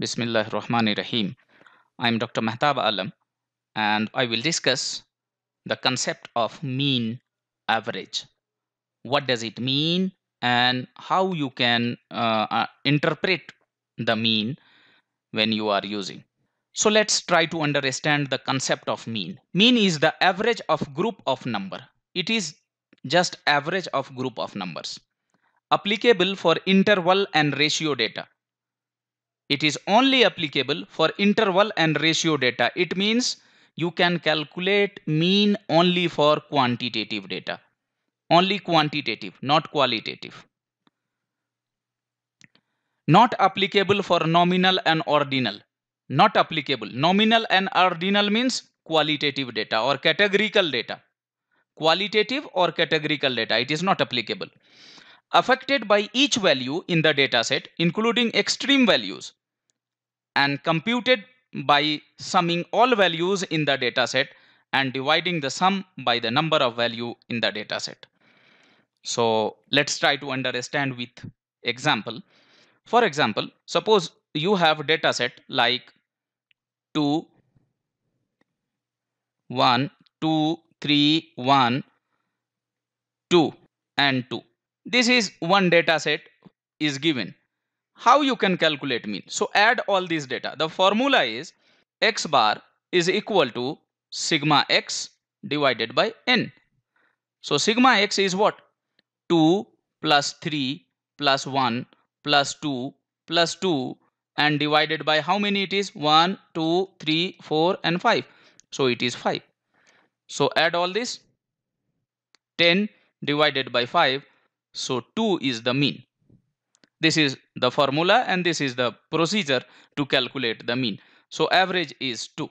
Bismillah Rahman Rahim. I'm Dr. Mahtab Alam and I will discuss the concept of mean average. What does it mean and how you can uh, uh, interpret the mean when you are using. So let's try to understand the concept of mean. Mean is the average of group of number. It is just average of group of numbers applicable for interval and ratio data it is only applicable for interval and ratio data. It means you can calculate mean only for quantitative data. Only quantitative, not qualitative. Not applicable for nominal and ordinal. Not applicable. Nominal and ordinal means qualitative data or categorical data. Qualitative or categorical data. It is not applicable affected by each value in the data set, including extreme values and computed by summing all values in the dataset and dividing the sum by the number of value in the dataset. So let's try to understand with example. For example, suppose you have dataset like 2, 1, 2, 3, 1, 2 and 2. This is one dataset is given how you can calculate mean. So add all these data. The formula is x bar is equal to sigma x divided by n. So sigma x is what? 2 plus 3 plus 1 plus 2 plus 2 and divided by how many it is? 1, 2, 3, 4 and 5. So it is 5. So add all this. 10 divided by 5. So 2 is the mean. This is the formula and this is the procedure to calculate the mean. So average is 2.